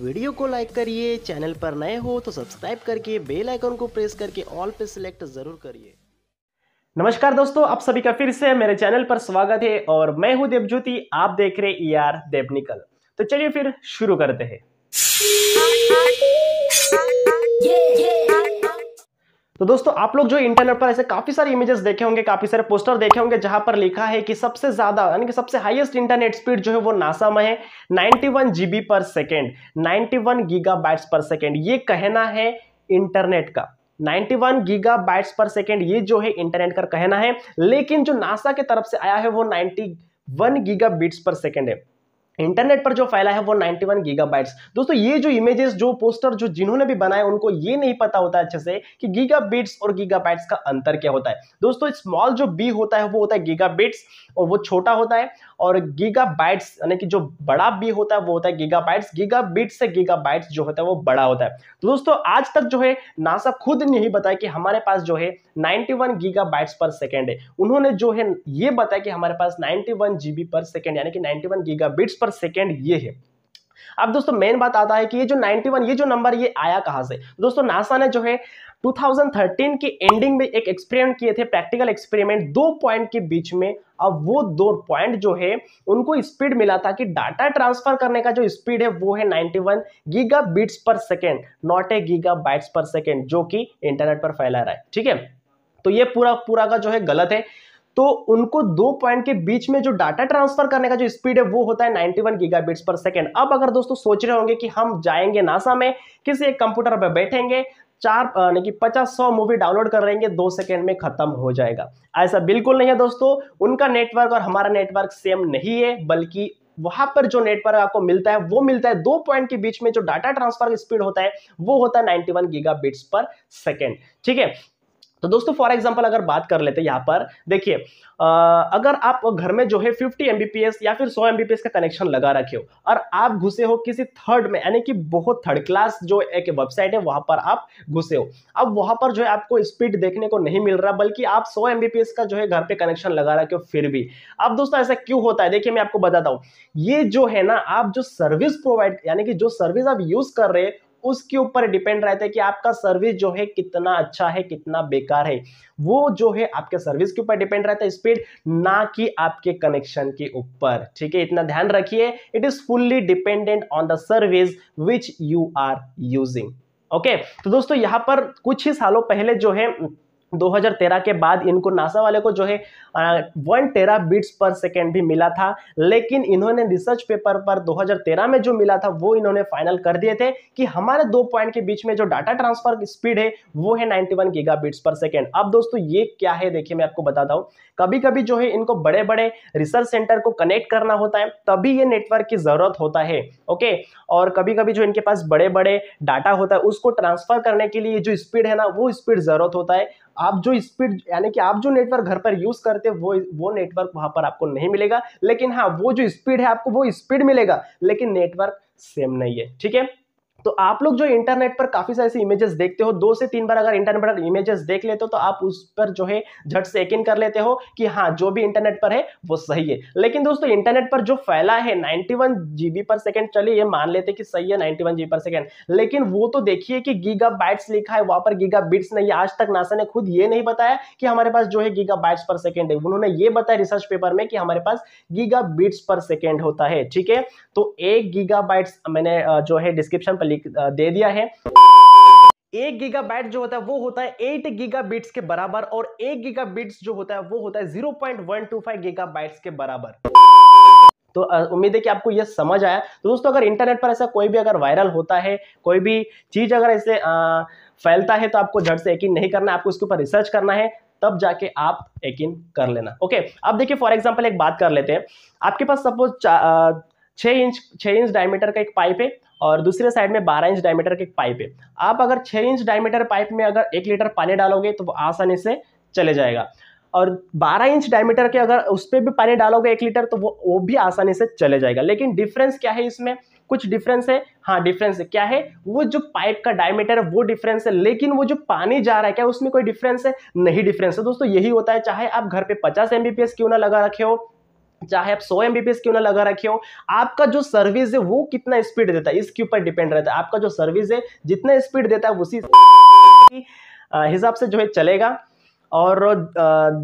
video को like करिए channel पर नए हो तो सब्सक्राइब करके बेल आइकन को प्रेस करके ऑल पे सिलेक्ट ज़रूर करिए नमस्कार दोस्तों आप सभी का फिर से मेरे चैनल पर स्वागत है और मैं हूं देवज्योति आप देख रहे ई आर देवनिकल तो चलिए फिर शुरू करते हैं तो दोस्तों आप लोग जो इंटरनेट पर ऐसे काफी सारे इमेजेस देखे होंगे काफी सारे पोस्टर देखे होंगे जहां पर लिखा है कि सबसे ज्यादा यानी कि सबसे हाईएस्ट इंटरनेट स्पीड जो है वो नासा में है 91 जीबी पर सेकेंड 91 गीगाबाइट्स पर सेकेंड ये कहना है इंटरनेट का 91 गीगाबाइट्स पर सेकेंड ये जो है इंटरनेट का कहना है लेकिन जो नासा की तरफ से आया है वो गीगा बीट्स पर सेकेंड है इंटरनेट पर जो फैला है वो 91 वन गीगाबाइट्स दोस्तों ये जो इमेजेस जो पोस्टर जो जिन्होंने भी बनाए उनको ये नहीं पता होता अच्छे से कि गीगाबिट्स और गीगाबाइट्स का अंतर क्या होता है दोस्तों स्मॉल जो बी होता है वो होता है गीगाबिट्स और वो छोटा होता है और गीगाबाइट्स यानी कि जो बड़ा बी होता है वो होता है गीगाबाइट्स गीगाबिट्स से गीगाबाइट्स जो होता है वो बड़ा होता है तो दोस्तों आज तक जो है नासा खुद नहीं बताया कि हमारे पास जो है 91 गीगाबाइट्स पर सेकेंड है उन्होंने जो है ये बताया कि हमारे पास 91 जीबी पर सेकेंड यानी कि 91 गीगाबिट्स पर पर सेकेंड ये है अब दोस्तों मेन बात आता है कि ये जो 91 ये जो नंबर ये आया कहां से दोस्तों नासा ने जो है 2013 की एंडिंग में एक एक्सपेरिमेंट किए थे प्रैक्टिकल एक्सपेरिमेंट दो पॉइंट के बीच में अब वो दो पॉइंट जो है उनको स्पीड मिला था कि डाटा ट्रांसफर करने का जो स्पीड है वो है 91 one gigabits per second not a gigabytes per second जो कि इंटरनेट पर फैला रहा है ठीक है तो ये पूरा पूरा का जो है गलत है तो उनको दो पॉइंट के बीच में जो डाटा ट्रांसफर करने का जो स्पीड है वो होता है 91 वन गीगाबिट्स पर सेकेंड अब अगर दोस्तों सोच रहे होंगे कि हम जाएंगे नासा में किसी एक कंप्यूटर पर बैठेंगे चार यानी कि पचास सौ मूवी डाउनलोड कर लेंगे दो सेकेंड में खत्म हो जाएगा ऐसा बिल्कुल नहीं है दोस्तों उनका नेटवर्क और हमारा नेटवर्क सेम नहीं है बल्कि वहां पर जो नेटवर्क आपको मिलता है वो मिलता है दो पॉइंट के बीच में जो डाटा ट्रांसफर स्पीड होता है वो होता है 91 गीगाबिट्स पर सेकेंड ठीक है तो दोस्तों फॉर एग्जाम्पल अगर बात कर लेते हैं यहाँ पर देखिए अगर आप घर में जो है 50 एमबीपीएस या फिर 100 एमबीपीएस का कनेक्शन लगा रखे हो और आप घुसे हो किसी थर्ड में यानी कि बहुत थर्ड क्लास जो एक वेबसाइट है वहां पर आप घुसे हो अब वहां पर जो है आपको स्पीड देखने को नहीं मिल रहा बल्कि आप सौ एमबीपीएस का जो है घर पे कनेक्शन लगा रखे हो फिर भी अब दोस्तों ऐसा क्यों होता है देखिए मैं आपको बताता हूँ ये जो है ना आप जो सर्विस प्रोवाइड यानी कि जो सर्विस आप यूज कर रहे हैं उसके ऊपर डिपेंड रहता है कि आपका सर्विस जो है कितना अच्छा है कितना बेकार है वो जो है आपके सर्विस के ऊपर डिपेंड रहता है स्पीड ना कि आपके कनेक्शन के ऊपर ठीक है इतना ध्यान रखिए it is fully dependent on the service which you are using okay तो दोस्तों यहां पर कुछ ही सालों पहले जो है 2013 के बाद इनको नासा वाले को जो है one terabits per second भी मिला था लेकिन इन्होंने रिसर्च पेपर पर 2013 में जो मिला था वो इन्होंने फाइनल कर दिए थे कि हमारे दो पॉइंट के बीच में जो डाटा ट्रांसफर स्पीड है वो है 91 one gigabits per second अब दोस्तों ये क्या है देखिए मैं आपको बताता हूँ कभी कभी जो है इनको बड़े बड़े रिसर्च सेंटर को कनेक्ट करना होता है तभी ये नेटवर्क की ज़रूरत होता है ओके और कभी कभी जो इनके पास बड़े बड़े डाटा होता है उसको ट्रांसफर करने के लिए जो स्पीड है ना वो स्पीड ज़रूरत होता है आप जो स्पीड यानी कि आप जो नेटवर्क घर पर यूज़ करते वो वो नेटवर्क वहां पर आपको नहीं मिलेगा लेकिन हाँ वो जो स्पीड है आपको वो स्पीड मिलेगा लेकिन नेटवर्क सेम नहीं है ठीक है तो आप लोग जो इंटरनेट पर काफ़ी सारे इमेजेस देखते हो दो से तीन बार अगर इंटरनेट पर इमेजेस देख लेते हो तो आप उस पर जो है झट से यकीन कर लेते हो कि हाँ जो भी इंटरनेट पर है वो सही है लेकिन दोस्तों इंटरनेट पर जो फैला है नाइनटी वन पर सेकेंड चलिए ये मान लेते कि सही है नाइनटी वन पर सेकेंड लेकिन वो तो देखिए कि गीगा लिखा है वहां पर गीगा नहीं आज तक नासा ने खुद ये नहीं बताया कि हमारे पास जो है गीगा पर सेकेंड है उन्होंने ये बताया रिसर्च पेपर में कि हमारे पास गीगा पर सेकेंड होता है ठीक है तो एक गीगा मैंने जो है डिस्क्रिप्शन पर लिख दे दिया है एक गीगाबाइट जो होता है वो होता है एट गीगाबिट्स के बराबर और एक गीगाबिट्स जो होता है वो होता है zero point one two five gigabytes के बराबर तो उम्मीद है कि आपको यह समझ आया तो दोस्तों अगर इंटरनेट पर ऐसा कोई भी अगर वायरल होता है कोई भी चीज़ अगर ऐसे फैलता है तो आपको झट से यकीन नहीं करना आपको इसके ऊपर रिसर्च करना है तब जाके आप यकीन कर लेना ओके अब देखिए फॉर एग्जाम्पल एक बात कर लेते हैं आपके पास सपोज छः इंच छः इंच डायमीटर का एक पाइप है और दूसरे साइड में बारह इंच डायमीटर के पाइप है आप अगर छह इंच डायमीटर पाइप में अगर एक लीटर पानी डालोगे तो आसानी से चले जाएगा और 12 इंच डायमीटर के अगर उस पर भी पानी डालोगे एक लीटर तो वो वो भी आसानी से चले जाएगा लेकिन डिफरेंस क्या है इसमें कुछ डिफरेंस है हाँ डिफरेंस है क्या है वो जो पाइप का डायमीटर है वो डिफरेंस है लेकिन वो जो पानी जा रहा है क्या उसमें कोई डिफरेंस है नहीं डिफरेंस है दोस्तों यही होता है चाहे आप घर पे 50 एम क्यों ना लगा रखे हो चाहे आप 100 एमबीपीएस क्यों ना लगा रखे हो आपका जो सर्विस है वो कितना स्पीड देता है इसके ऊपर डिपेंड रहता है आपका जो सर्विस है जितना स्पीड देता है उसी हिसाब से जो है चलेगा और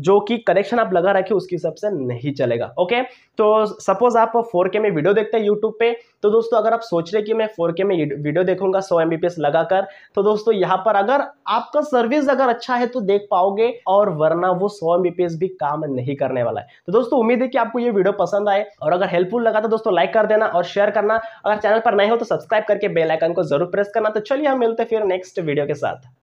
जो कि कनेक्शन आप लगा रखे उसके हिसाब से नहीं चलेगा ओके तो सपोज आप 4K में वीडियो देखते हैं यूट्यूब पे तो दोस्तों अगर आप सोच रहे कि मैं 4K में वीडियो देखूंगा 100 एमबीपीएस लगाकर तो दोस्तों यहाँ पर अगर आपका सर्विस अगर अच्छा है तो देख पाओगे और वरना वो 100 एमबीपीएस भी काम नहीं करने वाला है तो दोस्तों उम्मीद है कि आपको ये वीडियो पसंद आए और अगर हेल्पफुल लगा तो दोस्तों लाइक कर देना और शेयर करना अगर चैनल पर नए हो तो सब्सक्राइब करके बेलाइकन को जरूर प्रेस करना तो चलिए हम मिलते फिर नेक्स्ट वीडियो के साथ